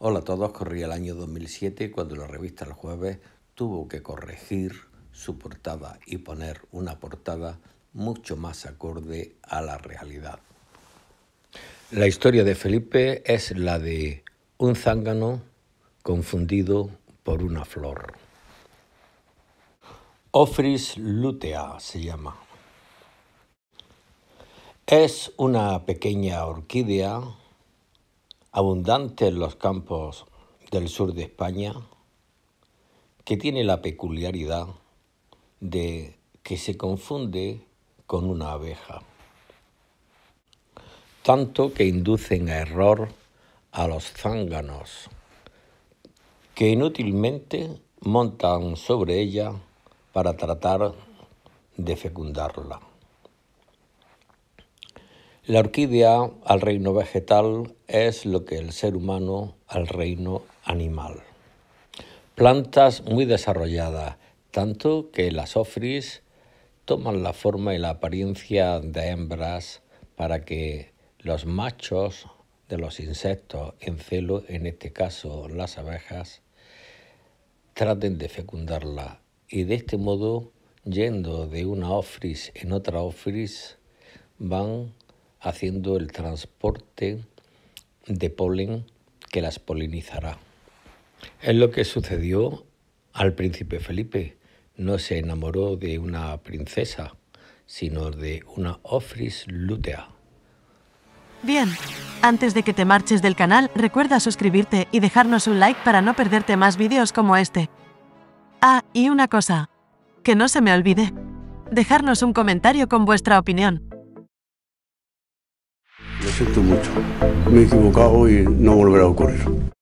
Hola a todos, corría el año 2007 cuando la revista El Jueves tuvo que corregir su portada y poner una portada mucho más acorde a la realidad. La historia de Felipe es la de un zángano confundido por una flor. Ofris lutea se llama. Es una pequeña orquídea Abundante en los campos del sur de España, que tiene la peculiaridad de que se confunde con una abeja, tanto que inducen a error a los zánganos, que inútilmente montan sobre ella para tratar de fecundarla. La orquídea al reino vegetal es lo que el ser humano al reino animal. Plantas muy desarrolladas, tanto que las ofris toman la forma y la apariencia de hembras para que los machos de los insectos en celo, en este caso las abejas, traten de fecundarla y de este modo, yendo de una ofris en otra ofris, van haciendo el transporte de polen que las polinizará. Es lo que sucedió al príncipe Felipe. No se enamoró de una princesa, sino de una ofris lutea. Bien, antes de que te marches del canal, recuerda suscribirte y dejarnos un like para no perderte más vídeos como este. Ah, y una cosa, que no se me olvide, dejarnos un comentario con vuestra opinión siento mucho. Me he equivocado y no volverá a ocurrir.